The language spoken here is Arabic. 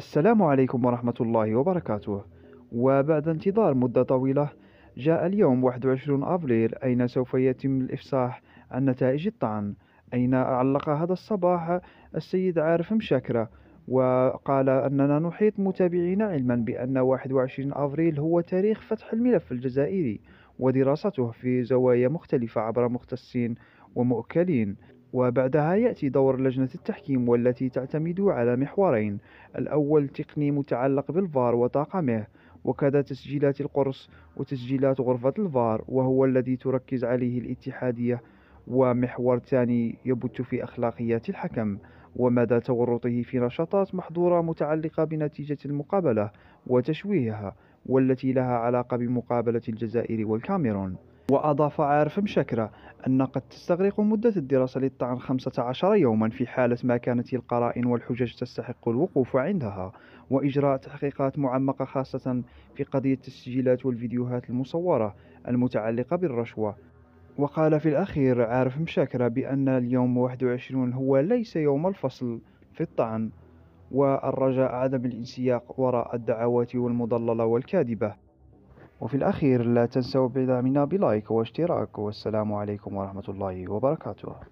السلام عليكم ورحمة الله وبركاته وبعد انتظار مدة طويلة جاء اليوم 21 أبريل أين سوف يتم الإفصاح عن نتائج الطعن أين علق هذا الصباح السيد عارف مشاكرة وقال أننا نحيط متابعينا علما بأن 21 أبريل هو تاريخ فتح الملف الجزائري ودراسته في زوايا مختلفة عبر مختصين ومؤكلين وبعدها يأتي دور لجنة التحكيم والتي تعتمد على محورين الأول تقني متعلق بالفار وطاقمه وكذا تسجيلات القرص وتسجيلات غرفة الفار وهو الذي تركز عليه الاتحادية ومحور ثاني يبت في أخلاقيات الحكم ومدى تورطه في نشاطات محظورة متعلقة بنتيجة المقابلة وتشويهها والتي لها علاقة بمقابلة الجزائر والكاميرون وأضاف عارف مشكرة أن قد تستغرق مدة الدراسة للطعن 15 يوما في حالة ما كانت القرائن والحجج تستحق الوقوف عندها وإجراء تحقيقات معمقة خاصة في قضية التسجيلات والفيديوهات المصورة المتعلقة بالرشوة وقال في الأخير عارف مشاكرة بأن اليوم 21 هو ليس يوم الفصل في الطعن والرجاء عدم الانسياق وراء الدعوات والمضللة والكاذبة وفي الأخير لا تنسوا بدعمنا بلايك واشتراك والسلام عليكم ورحمة الله وبركاته